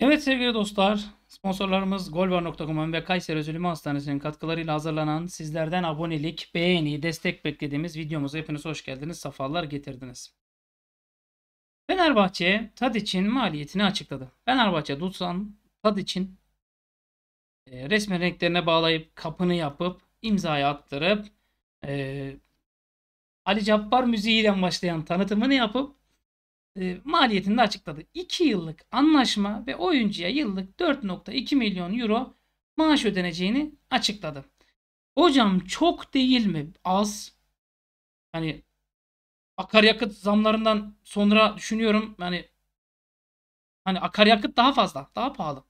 Evet sevgili dostlar, sponsorlarımız golvar.com ve Kayseri Özülümü Hastanesi'nin katkılarıyla hazırlanan sizlerden abonelik, beğeni, destek beklediğimiz videomuza hepiniz hoş geldiniz, safalar getirdiniz. Fenerbahçe Tadiç'in maliyetini açıkladı. Fenerbahçe Dutsan Tadiç'in e, resmi renklerine bağlayıp kapını yapıp imzayı attırıp e, Ali Cabbar müziğiyle başlayan tanıtımını yapıp e, maliyetini de açıkladı. 2 yıllık anlaşma ve oyuncuya yıllık 4.2 milyon euro maaş ödeneceğini açıkladı. Hocam çok değil mi? Az. Hani akaryakıt zamlarından sonra düşünüyorum hani hani akaryakıt daha fazla, daha pahalı.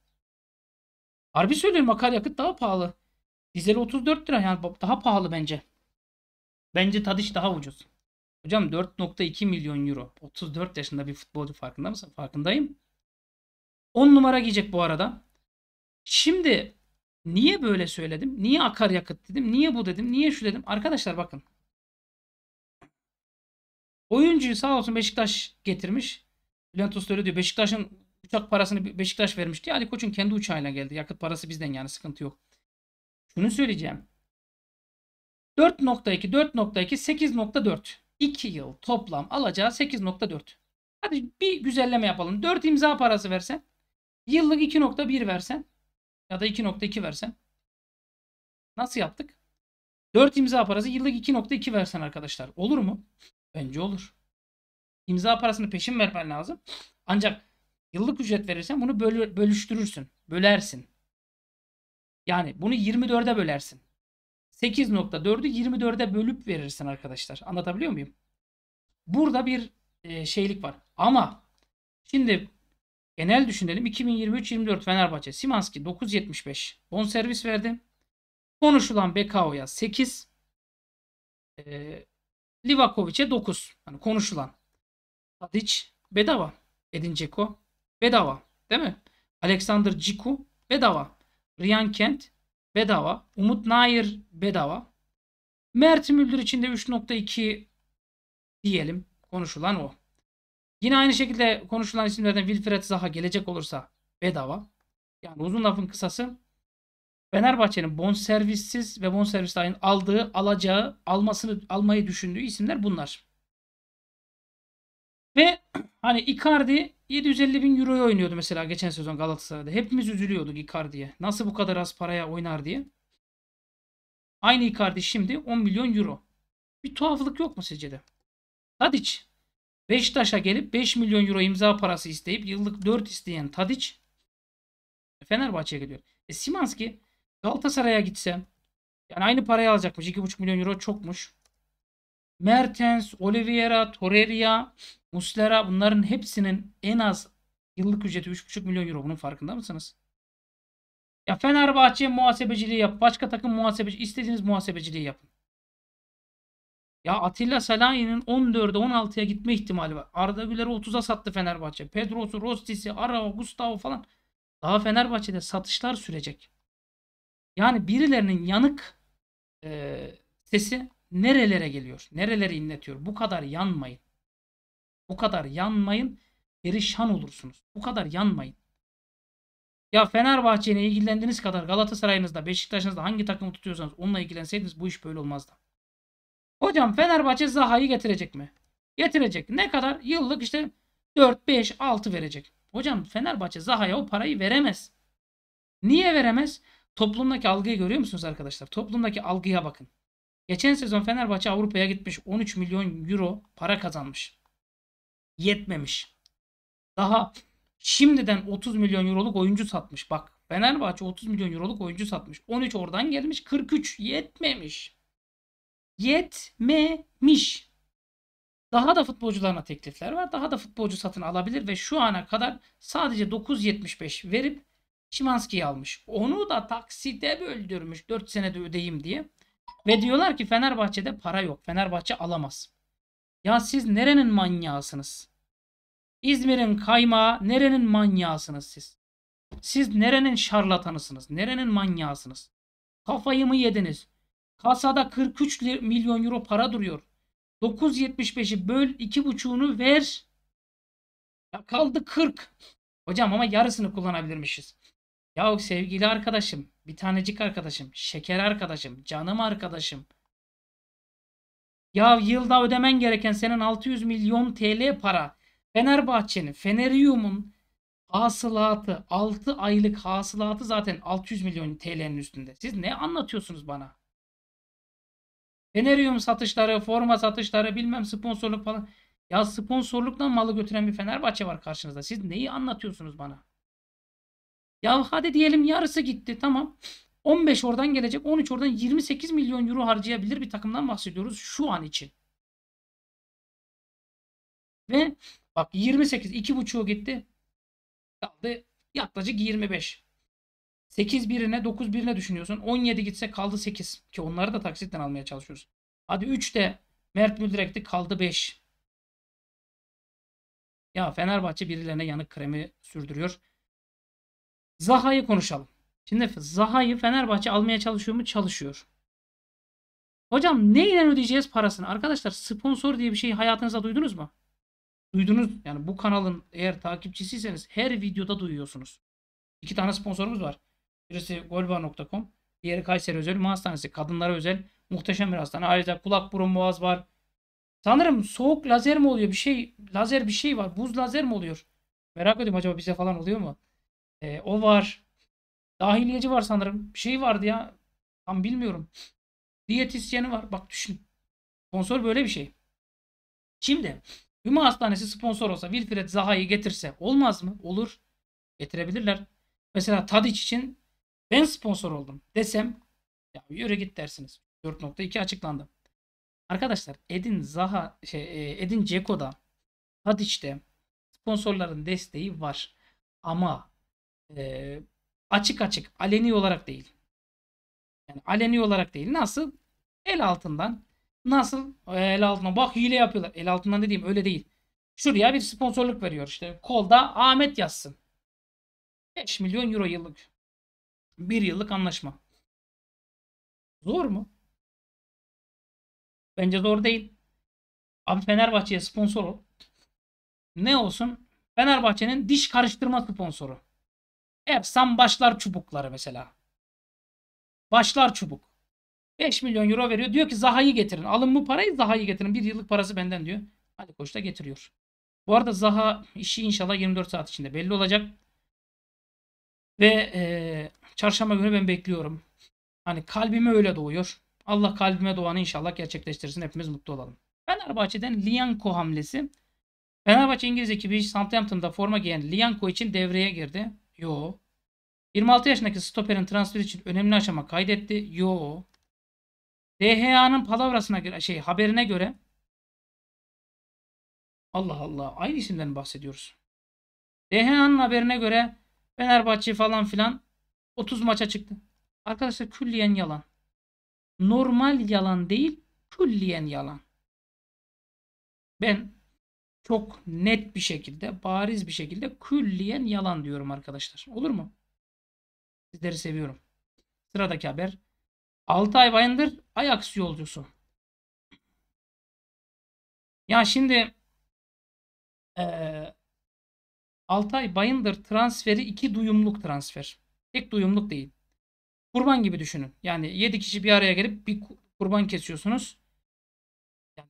Harbi söylüyorum akaryakıt daha pahalı. Dizel 34 lira yani daha pahalı bence. Bence tadış daha ucuz. Hocam 4.2 milyon euro. 34 yaşında bir futbolcu farkında mısın? Farkındayım. 10 numara giyecek bu arada. Şimdi niye böyle söyledim? Niye akaryakıt dedim? Niye bu dedim? Niye şu dedim? Arkadaşlar bakın. Oyuncuyu sağ olsun Beşiktaş getirmiş. Bülent Usta öyle diyor. Beşiktaş'ın uçak parasını Beşiktaş vermişti. diye Ali Koç'un kendi uçağıyla geldi. Yakıt parası bizden yani sıkıntı yok. Şunu söyleyeceğim. 4.2, 4.2, 8.4. 2 yıl toplam alacağı 8.4. Hadi bir güzelleme yapalım. 4 imza parası versen. Yıllık 2.1 versen. Ya da 2.2 versen. Nasıl yaptık? 4 imza parası yıllık 2.2 versen arkadaşlar. Olur mu? Bence olur. İmza parasını peşin vermen lazım. Ancak yıllık ücret verirsen bunu böl bölüştürürsün. Bölersin. Yani bunu 24'e bölersin. 8.4'ü 24'e bölüp verirsin arkadaşlar. Anlatabiliyor muyum? Burada bir e, şeylik var. Ama şimdi genel düşünelim. 2023-24 Fenerbahçe. Simanski 9.75. Bon servis verdi. Konuşulan Bekao'ya 8. E, Livakovic'e 9. Yani konuşulan. Tadic bedava. Edin Dzeko bedava. Değil mi? Alexander Ciku bedava. Ryan Kent bedava. Umut Nair bedava. Mert Müldür için de 3.2 diyelim. Konuşulan o. Yine aynı şekilde konuşulan isimlerden Wilfred Zaha gelecek olursa bedava. Yani uzun lafın kısası Fenerbahçe'nin bonservissiz ve bonservisle aldığı, alacağı, almasını almayı düşündüğü isimler bunlar. Ve hani Icardi 750 bin euroya oynuyordu mesela geçen sezon Galatasaray'da. Hepimiz üzülüyorduk Icardi'ye. Nasıl bu kadar az paraya oynar diye. Aynı Icardi şimdi 10 milyon euro. Bir tuhaflık yok mu sizce de? Tadic. Beşiktaş'a gelip 5 milyon euro imza parası isteyip yıllık 4 isteyen Tadic e, Fenerbahçe'ye geliyor. E Simanski Galatasaray'a gitse yani aynı parayı alacakmış. 2,5 milyon euro çokmuş. Mertens, Oliveira, Torreira, Muslera bunların hepsinin en az yıllık ücreti 3,5 milyon euro. Bunun farkında mısınız? Ya Fenerbahçe muhasebeciliği yap. Başka takım muhasebeci istediğiniz muhasebeciliği yapın. Ya Atilla Salahi'nin 14'e 16'ya gitme ihtimali var. Arda Güler'i 30'a sattı Fenerbahçe. Pedro'su, Rostis'i, Arao, Gustavo falan. Daha Fenerbahçe'de satışlar sürecek. Yani birilerinin yanık e, sesi nerelere geliyor? Nereleri inletiyor? Bu kadar yanmayın. Bu kadar yanmayın. Perişan olursunuz. Bu kadar yanmayın. Ya Fenerbahçe'ne ilgilendiğiniz kadar Galatasaray'ınızda, Beşiktaş'ınızda hangi takımı tutuyorsanız onunla ilgilenseydiniz bu iş böyle olmazdı. Hocam Fenerbahçe Zaha'yı getirecek mi? Getirecek. Ne kadar? Yıllık işte 4, 5, 6 verecek. Hocam Fenerbahçe Zaha'ya o parayı veremez. Niye veremez? Toplumdaki algıyı görüyor musunuz arkadaşlar? Toplumdaki algıya bakın. Geçen sezon Fenerbahçe Avrupa'ya gitmiş 13 milyon euro para kazanmış. Yetmemiş. Daha şimdiden 30 milyon euroluk oyuncu satmış. Bak Fenerbahçe 30 milyon euroluk oyuncu satmış. 13 oradan gelmiş 43 yetmemiş. Yetmemiş. Daha da futbolcularına teklifler var. Daha da futbolcu satın alabilir ve şu ana kadar sadece 9.75 verip Şimanski'yi almış. Onu da taksite böldürmüş 4 senede ödeyim diye. Ve diyorlar ki Fenerbahçe'de para yok. Fenerbahçe alamaz. Ya siz nerenin manyağısınız? İzmir'in kaymağı nerenin manyağısınız siz? Siz nerenin şarlatanısınız? Nerenin manyağısınız? Kafayı mı yediniz? Kasada 43 milyon euro para duruyor. 9.75'i böl 2.5'unu ver. Ya kaldı 40. Hocam ama yarısını kullanabilirmişiz. Ya sevgili arkadaşım, bir tanecik arkadaşım, şeker arkadaşım, canım arkadaşım. Ya yılda ödemen gereken senin 600 milyon TL para. Fenerbahçe'nin, Fenerium'un hasılatı, 6 aylık hasılatı zaten 600 milyon TL'nin üstünde. Siz ne anlatıyorsunuz bana? Fenerium satışları, forma satışları, bilmem sponsorluk falan. Ya sponsorluktan malı götüren bir Fenerbahçe var karşınızda. Siz neyi anlatıyorsunuz bana? Ya hadi diyelim yarısı gitti tamam. 15 oradan gelecek 13 oradan 28 milyon euro harcayabilir bir takımdan bahsediyoruz şu an için. Ve bak 28 2.5'u gitti. Kaldı yaklaşık 25. 8 birine 9 birine düşünüyorsun. 17 gitse kaldı 8 ki onları da taksitten almaya çalışıyoruz. Hadi 3 de Mert Müldür'e kaldı 5. Ya Fenerbahçe birilerine yanık kremi sürdürüyor. Zaha'yı konuşalım. Şimdi Zaha'yı Fenerbahçe almaya çalışıyor mu? Çalışıyor. Hocam neyle ödeyeceğiz parasını? Arkadaşlar sponsor diye bir şey hayatınızda duydunuz mu? Duydunuz. Yani bu kanalın eğer takipçisiyseniz her videoda duyuyorsunuz. İki tane sponsorumuz var. Birisi golba.com. Diğeri Kayseri Özel Hastanesi. Kadınlara özel muhteşem bir hastane. Ayrıca kulak burun boğaz var. Sanırım soğuk lazer mi oluyor? Bir şey lazer bir şey var. Buz lazer mi oluyor? Merak ediyorum acaba bize falan oluyor mu? E, o var. Dahiliyeci var sanırım. Bir şey vardı ya. Tam bilmiyorum. Diyetisyeni var. Bak düşün. Sponsor böyle bir şey. Şimdi Hüma Hastanesi sponsor olsa Wilfred Zaha'yı getirse olmaz mı? Olur. Getirebilirler. Mesela Tadic için ben sponsor oldum desem ya yürü git dersiniz. 4.2 açıklandı. Arkadaşlar Edin Zaha şey, e, Edin Ceko'da Tadic'te sponsorların desteği var. Ama e, açık açık aleni olarak değil. Yani aleni olarak değil. Nasıl? El altından. Nasıl? El altından. Bak hile yapıyorlar. El altından dediğim öyle değil. Şuraya bir sponsorluk veriyor. İşte kolda Ahmet yazsın. 5 milyon euro yıllık. Bir yıllık anlaşma. Zor mu? Bence zor değil. Abi Fenerbahçe'ye sponsor ol. Ne olsun? Fenerbahçe'nin diş karıştırma sponsoru. Epson başlar çubukları mesela. Başlar çubuk. 5 milyon euro veriyor. Diyor ki Zaha'yı getirin. Alın bu parayı Zaha'yı getirin. Bir yıllık parası benden diyor. Ali Koç da getiriyor. Bu arada Zaha işi inşallah 24 saat içinde belli olacak. Ve e, çarşamba günü ben bekliyorum. Hani kalbime öyle doğuyor. Allah kalbime doğanı inşallah gerçekleştirsin. Hepimiz mutlu olalım. Fenerbahçe'den Lianko hamlesi. Fenerbahçe İngiliz ekibi Southampton'da forma giyen Lianko için devreye girdi. Yo. 26 yaşındaki stoperin transfer için önemli aşama kaydetti. Yo. DHA'nın palavrasına göre şey haberine göre Allah Allah aynı isimden bahsediyoruz. DHA'nın haberine göre Fenerbahçe falan filan 30 maça çıktı. Arkadaşlar külliyen yalan. Normal yalan değil, külliyen yalan. Ben çok net bir şekilde, bariz bir şekilde külliyen yalan diyorum arkadaşlar. Olur mu? Sizleri seviyorum. Sıradaki haber. ay Bayındır Ajax yolcusu. Ya şimdi e, ay Bayındır transferi iki duyumluk transfer. Tek duyumluk değil. Kurban gibi düşünün. Yani 7 kişi bir araya gelip bir kurban kesiyorsunuz.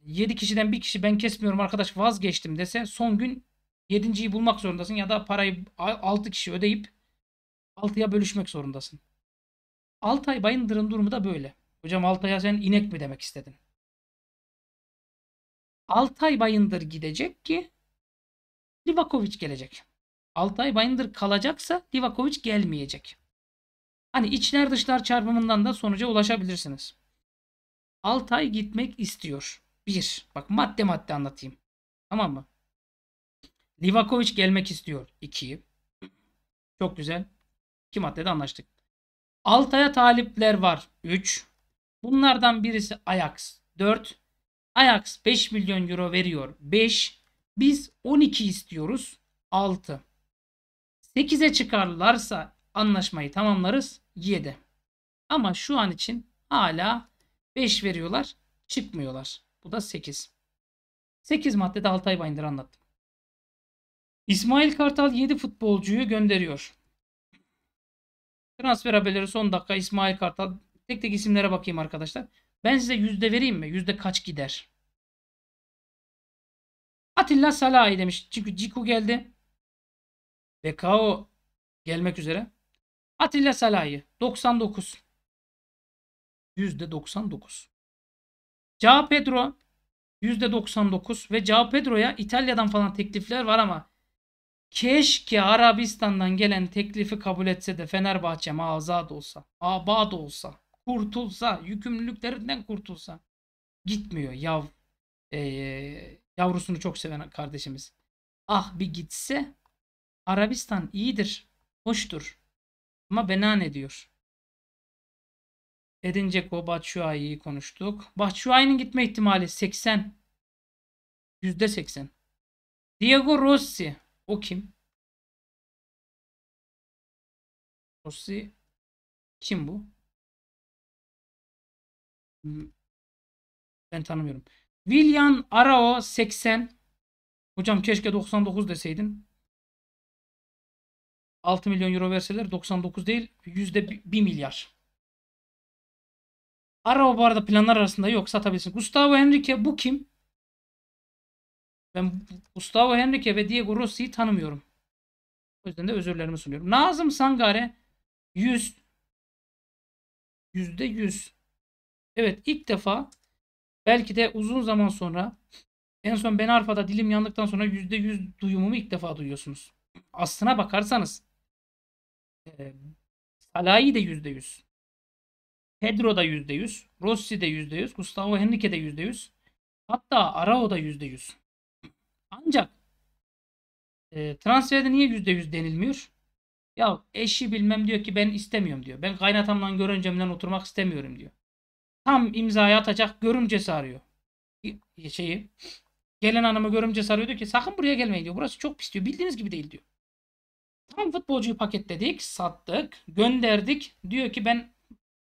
Yani 7 kişiden bir kişi ben kesmiyorum arkadaş vazgeçtim dese son gün 7.yi bulmak zorundasın ya da parayı 6 kişi ödeyip 6'ya bölüşmek zorundasın. Altay Bayındır'ın durumu da böyle. Hocam Altay'a sen inek mi demek istedin? Altay Bayındır gidecek ki Livakovic gelecek. Altay Bayındır kalacaksa Livakovic gelmeyecek. Hani içler dışlar çarpımından da sonuca ulaşabilirsiniz. Altay gitmek istiyor. Bir, Bak madde madde anlatayım. Tamam mı? Livakovic gelmek istiyor. 2. Çok güzel. İki maddede anlaştık. Altay'a talipler var. üç, Bunlardan birisi Ajax. dört, Ajax 5 milyon euro veriyor. beş, Biz 12 istiyoruz. altı, sekize çıkarlarsa anlaşmayı tamamlarız. yedi, Ama şu an için hala 5 veriyorlar. Çıkmıyorlar. Bu da 8. 8 maddede Altay Bayındır anlattım. İsmail Kartal 7 futbolcuyu gönderiyor. Transfer haberleri son dakika İsmail Kartal. Tek tek isimlere bakayım arkadaşlar. Ben size yüzde vereyim mi? Yüzde kaç gider? Atilla Salahi demiş. Çünkü Ciku geldi. Bekao gelmek üzere. Atilla Salahi 99. Yüzde 99. Cao Pedro %99 ve Cao Pedro'ya İtalya'dan falan teklifler var ama keşke Arabistan'dan gelen teklifi kabul etse de Fenerbahçe azad olsa, abad olsa, kurtulsa, yükümlülüklerinden kurtulsa. Gitmiyor yav e, yavrusunu çok seven kardeşimiz. Ah bir gitse Arabistan iyidir, hoştur. Ama bena ediyor. Edin Dzeko, Batshuayi'yi konuştuk. Batshuayi'nin gitme ihtimali 80. %80. Diego Rossi. O kim? Rossi kim bu? Hmm. Ben tanımıyorum. William Arao 80. Hocam keşke 99 deseydin. 6 milyon euro verseler 99 değil %1 milyar. Araba bu arada planlar arasında yok satabilirsin. Gustavo Henrique bu kim? Ben Gustavo Henrique ve Diego Rossi'yi tanımıyorum. O yüzden de özürlerimi sunuyorum. Nazım Sangare 100 yüzde yüz. Evet ilk defa belki de uzun zaman sonra en son Ben Arfa'da dilim yandıktan sonra yüzde yüz duyumumu ilk defa duyuyorsunuz. Aslına bakarsanız e, Salah'ı de yüzde yüz. Pedro da %100. Rossi de %100. Gustavo Henrique de %100. Hatta Arao da %100. Ancak e, transferde niye %100 denilmiyor? Ya eşi bilmem diyor ki ben istemiyorum diyor. Ben kaynatamla görüncemden oturmak istemiyorum diyor. Tam imzaya atacak görümcesi arıyor. E, e, şeyi gelen hanımı görümce sarıyordu ki sakın buraya gelmeyin diyor. Burası çok pis diyor. Bildiğiniz gibi değil diyor. Tam futbolcuyu paketledik, sattık, gönderdik. Diyor ki ben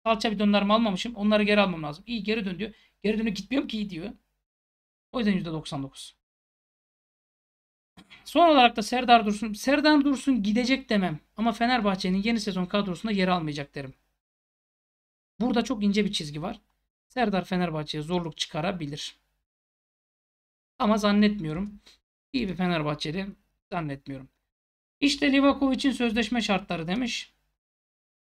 Salça bidonlarımı almamışım. Onları geri almam lazım. İyi geri dön diyor. Geri dönüp gitmiyorum ki iyi diyor. O yüzden %99. Son olarak da Serdar Dursun. Serdar Dursun gidecek demem. Ama Fenerbahçe'nin yeni sezon kadrosunda yer almayacak derim. Burada çok ince bir çizgi var. Serdar Fenerbahçe'ye zorluk çıkarabilir. Ama zannetmiyorum. İyi bir Fenerbahçeli zannetmiyorum. İşte Livakovic'in sözleşme şartları demiş.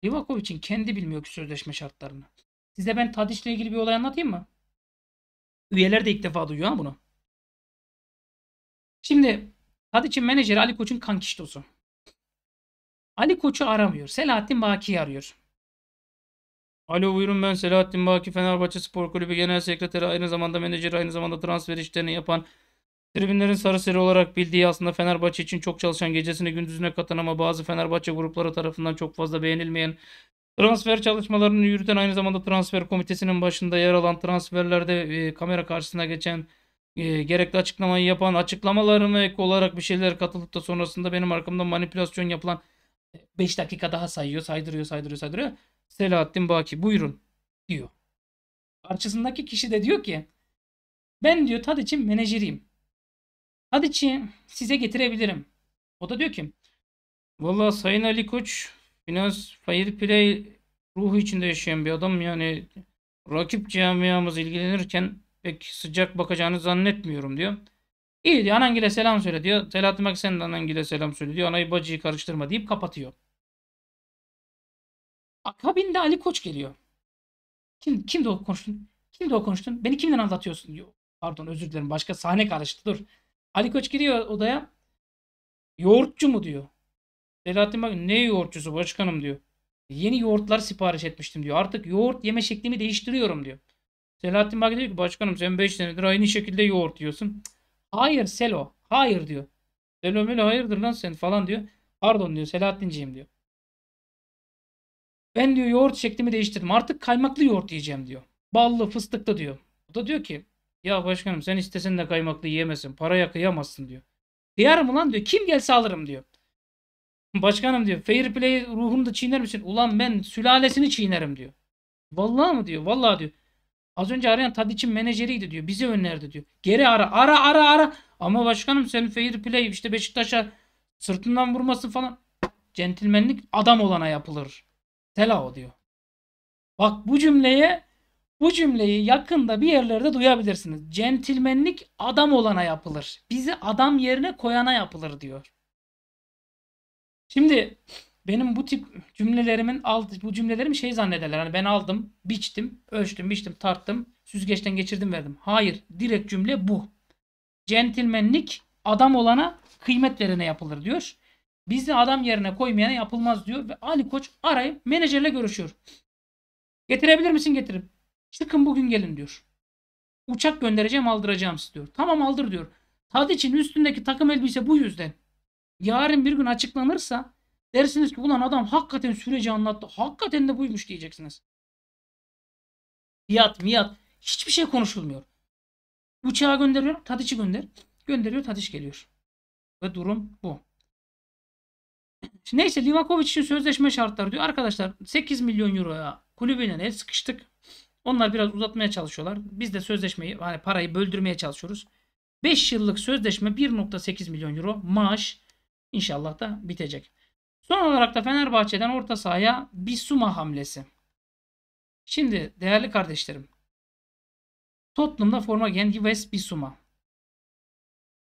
Livakov için kendi bilmiyor ki sözleşme şartlarını. Size ben Tadic'le ilgili bir olay anlatayım mı? Üyeler de ilk defa duyuyor ha bunu. Şimdi Tadic'in menajeri Ali Koç'un kankiştosu. Ali Koç'u aramıyor. Selahattin Baki'yi arıyor. Alo buyurun ben Selahattin Baki Fenerbahçe Spor Kulübü Genel Sekreteri aynı zamanda menajeri aynı zamanda transfer işlerini yapan Tribünlerin sarı seri olarak bildiği aslında Fenerbahçe için çok çalışan gecesini gündüzüne katan ama bazı Fenerbahçe grupları tarafından çok fazla beğenilmeyen transfer çalışmalarını yürüten aynı zamanda transfer komitesinin başında yer alan transferlerde e, kamera karşısına geçen e, gerekli açıklamayı yapan açıklamalarına ek olarak bir şeyler katılıp da sonrasında benim arkamda manipülasyon yapılan 5 dakika daha sayıyor saydırıyor saydırıyor saydırıyor Selahattin Baki buyurun diyor. Karşısındaki kişi de diyor ki ben diyor tad için menajeriyim. Hadi Çi size getirebilirim. O da diyor ki Valla Sayın Ali Koç biraz fairplay ruhu içinde yaşayan bir adam yani rakip camiamız ilgilenirken pek sıcak bakacağını zannetmiyorum diyor. İyi diyor Anangil'e selam söyle diyor. Selahattin Bak sen de Anangil'e selam söyle diyor. Anayı bacıyı karıştırma deyip kapatıyor. Akabinde Ali Koç geliyor. Kim, kimle o konuştun? Kimle o konuştun? Beni kimden anlatıyorsun diyor. Pardon özür dilerim başka sahne karıştı dur. Ali Koç giriyor odaya. Yoğurtçu mu diyor. Selahattin bak ne yoğurtçusu başkanım diyor. Yeni yoğurtlar sipariş etmiştim diyor. Artık yoğurt yeme şeklimi değiştiriyorum diyor. Selahattin bak diyor ki başkanım sen 5 senedir aynı şekilde yoğurt yiyorsun. Hayır Selo. Hayır diyor. Selo Melo hayırdır lan sen falan diyor. Pardon diyor Selahattinciğim diyor. Ben diyor yoğurt şeklimi değiştirdim. Artık kaymaklı yoğurt yiyeceğim diyor. Ballı fıstıklı diyor. O da diyor ki ya başkanım sen istesen de kaymaklı yiyemezsin. Paraya kıyamazsın diyor. mı lan diyor. Kim gelse alırım diyor. Başkanım diyor fair play ruhumda çiğner misin? Ulan ben sülalesini çiğnerim diyor. Vallahi mı diyor? Vallahi diyor. Az önce arayan Tadic'in menajeriydi diyor. Bizi önerdi diyor. Geri ara. Ara ara ara. Ama başkanım senin fair play işte Beşiktaş'a sırtından vurması falan. Centilmenlik adam olana yapılır. Tela o diyor. Bak bu cümleye bu cümleyi yakında bir yerlerde duyabilirsiniz. Centilmenlik adam olana yapılır. Bizi adam yerine koyana yapılır diyor. Şimdi benim bu tip cümlelerimin alt bu cümlelerimi şey zannederler. Hani ben aldım, biçtim, ölçtüm, biçtim, tarttım, süzgeçten geçirdim, verdim. Hayır, direkt cümle bu. Centilmenlik adam olana kıymet verene yapılır diyor. Bizi adam yerine koymayana yapılmaz diyor ve Ali Koç arayıp menajerle görüşüyor. Getirebilir misin getirip? Çıkın bugün gelin diyor. Uçak göndereceğim aldıracağım size diyor. Tamam aldır diyor. Tadiç'in üstündeki takım elbise bu yüzden. Yarın bir gün açıklanırsa dersiniz ki ulan adam hakikaten süreci anlattı. Hakikaten de buymuş diyeceksiniz. Fiyat miyat hiçbir şey konuşulmuyor. Uçağa gönderiyor, Tadiç'i gönder. Gönderiyor Tadiç geliyor. Ve durum bu. Neyse Livakovic için sözleşme şartları diyor. Arkadaşlar 8 milyon euroya kulübüyle el sıkıştık. Onlar biraz uzatmaya çalışıyorlar. Biz de sözleşmeyi hani parayı böldürmeye çalışıyoruz. 5 yıllık sözleşme 1.8 milyon euro maaş inşallah da bitecek. Son olarak da Fenerbahçe'den orta sahaya bir suma hamlesi. Şimdi değerli kardeşlerim. Tottenham'da forma giyen Yves Bissouma.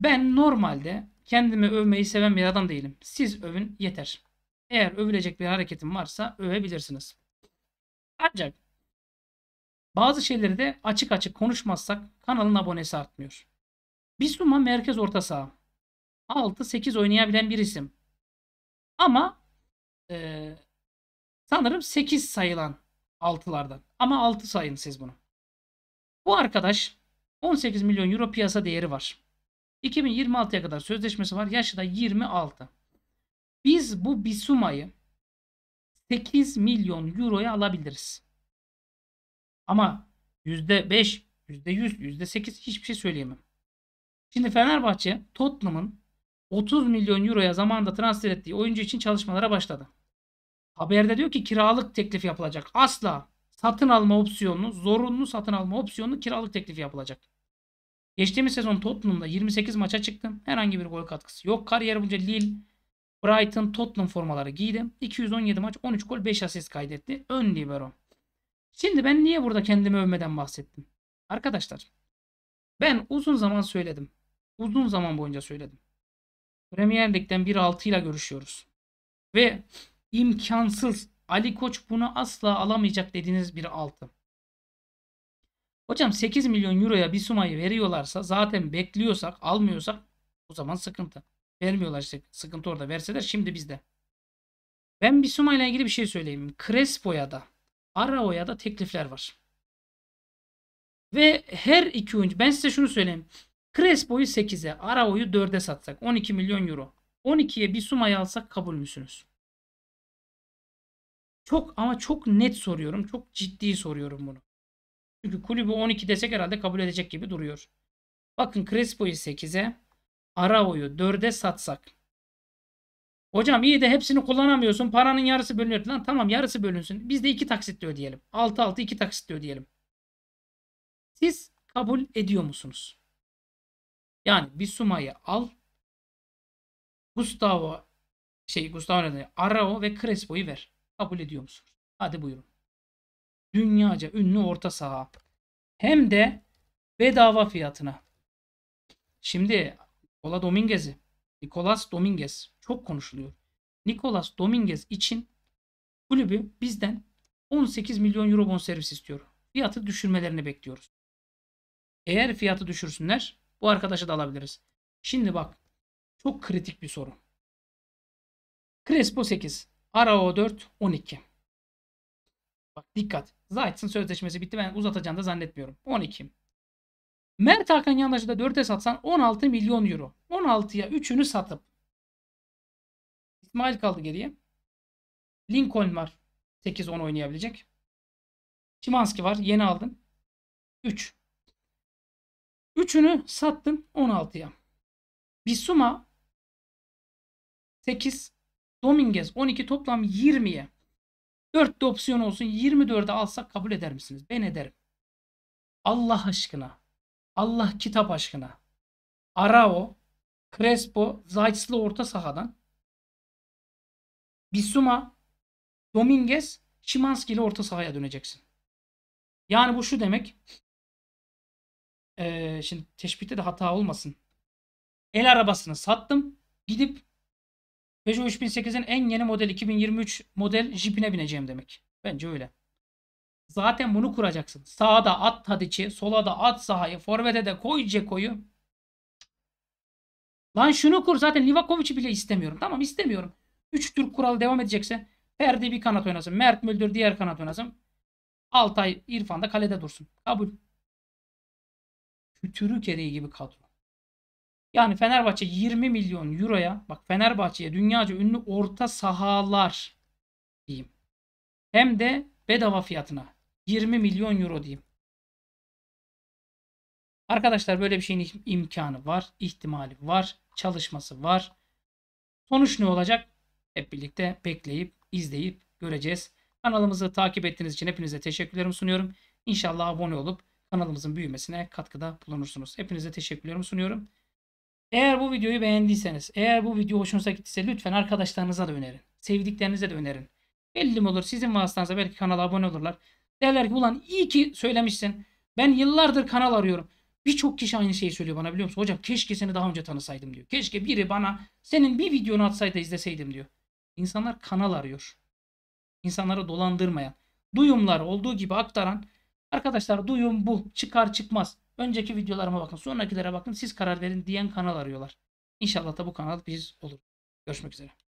Ben normalde kendimi övmeyi seven bir adam değilim. Siz övün yeter. Eğer övülecek bir hareketim varsa övebilirsiniz. Ancak bazı şeyleri de açık açık konuşmazsak kanalın abonesi artmıyor. Bisuma merkez orta saha. 6-8 oynayabilen bir isim. Ama e, sanırım 8 sayılan 6'lardan. Ama 6 sayın siz bunu. Bu arkadaş 18 milyon euro piyasa değeri var. 2026'ya kadar sözleşmesi var. Yaşı da 26. Biz bu Bisuma'yı 8 milyon euroya alabiliriz. Ama %5, %100, %8 hiçbir şey söyleyemem. Şimdi Fenerbahçe Tottenham'ın 30 milyon euroya zamanında transfer ettiği oyuncu için çalışmalara başladı. Haberde diyor ki kiralık teklif yapılacak. Asla satın alma opsiyonu, zorunlu satın alma opsiyonu, kiralık teklifi yapılacak. Geçtiğimiz sezon Tottenham'da 28 maça çıktım. Herhangi bir gol katkısı yok. Kariyer boyunca Lille, Brighton, Tottenham formaları giydim. 217 maç, 13 gol, 5 asist kaydetti. Ön libero. Şimdi ben niye burada kendimi övmeden bahsettim? Arkadaşlar ben uzun zaman söyledim. Uzun zaman boyunca söyledim. Premier Lig'den 1-6 ile görüşüyoruz. Ve imkansız Ali Koç bunu asla alamayacak dediğiniz bir 6. Hocam 8 milyon euroya bir sumayı veriyorlarsa zaten bekliyorsak almıyorsak o zaman sıkıntı. Vermiyorlar işte sıkıntı orada verseler şimdi bizde. Ben bir sumayla ilgili bir şey söyleyeyim. Crespo'ya da Arao'ya da teklifler var. Ve her iki oyuncu ben size şunu söyleyeyim. Crespo'yu 8'e, Arao'yu 4'e satsak 12 milyon euro. 12'ye bir sumayı alsak kabul müsünüz? Çok ama çok net soruyorum. Çok ciddi soruyorum bunu. Çünkü kulübü 12 desek herhalde kabul edecek gibi duruyor. Bakın Crespo'yu 8'e, Arao'yu 4'e satsak Hocam iyi de hepsini kullanamıyorsun. Paranın yarısı bölünüyor. Lan tamam yarısı bölünsün. Biz de iki taksitle ödeyelim. 6 6 iki taksitle ödeyelim. Siz kabul ediyor musunuz? Yani bir sumayı al. Gustavo şey Gustavo ne Arao ve Crespo'yu ver. Kabul ediyor musun? Hadi buyurun. Dünyaca ünlü orta saha. Hem de bedava fiyatına. Şimdi Ola Dominguez'i. Nicolas Dominguez çok konuşuluyor. Nicolas Dominguez için kulübü bizden 18 milyon euro bonservis istiyor. Fiyatı düşürmelerini bekliyoruz. Eğer fiyatı düşürsünler bu arkadaşı da alabiliriz. Şimdi bak çok kritik bir soru. Crespo 8, Arao 4, 12. Bak dikkat. Zayt'sın sözleşmesi bitti. Ben uzatacağını da zannetmiyorum. 12. Mert Hakan Yandaş'ı da 4'e satsan 16 milyon euro. 16'ya 3'ünü satıp İsmail kaldı geriye. Lincoln var. 8-10 oynayabilecek. Şimanski var. Yeni aldın. 3. 3'ünü sattın 16'ya. Bisuma 8. Dominguez 12 toplam 20'ye. 4 de opsiyon olsun 24'e alsak kabul eder misiniz? Ben ederim. Allah aşkına. Allah kitap aşkına. Arao, Crespo, Zayt'slı orta sahadan Bisuma, Dominguez, Şimanski ile orta sahaya döneceksin. Yani bu şu demek. Ee, şimdi teşbihte de hata olmasın. El arabasını sattım. Gidip Peugeot 3008'in en yeni model 2023 model jipine bineceğim demek. Bence öyle. Zaten bunu kuracaksın. Sağa da at Tadiç'i, sola da at sahayı, forvete de koy Ceko'yu. Lan şunu kur zaten Livakovic'i bile istemiyorum. Tamam istemiyorum. 3 tur kuralı devam edecekse Ferdi bir kanat oynasın. Mert Müldür diğer kanat oynasın. Altay İrfan da kalede dursun. Kabul. Kütürük eriği gibi kadro. Yani Fenerbahçe 20 milyon euroya bak Fenerbahçe'ye dünyaca ünlü orta sahalar diyeyim. Hem de bedava fiyatına 20 milyon euro diyeyim. Arkadaşlar böyle bir şeyin imkanı var, ihtimali var, çalışması var. Sonuç ne olacak? hep birlikte bekleyip, izleyip göreceğiz. Kanalımızı takip ettiğiniz için hepinize teşekkürlerimi sunuyorum. İnşallah abone olup kanalımızın büyümesine katkıda bulunursunuz. Hepinize teşekkürlerimi sunuyorum. Eğer bu videoyu beğendiyseniz, eğer bu video hoşunuza gittiyse lütfen arkadaşlarınıza da önerin. Sevdiklerinize de önerin. Belli mi olur sizin vasıtanızda belki kanala abone olurlar. Derler ki ulan iyi ki söylemişsin. Ben yıllardır kanal arıyorum. Birçok kişi aynı şeyi söylüyor bana biliyor musun? Hocam keşke seni daha önce tanısaydım diyor. Keşke biri bana senin bir videonu atsaydı izleseydim diyor. İnsanlar kanal arıyor. İnsanları dolandırmayan. Duyumlar olduğu gibi aktaran. Arkadaşlar duyum bu. Çıkar çıkmaz. Önceki videolarıma bakın. Sonrakilere bakın. Siz karar verin diyen kanal arıyorlar. İnşallah da bu kanal biz olur. Görüşmek üzere.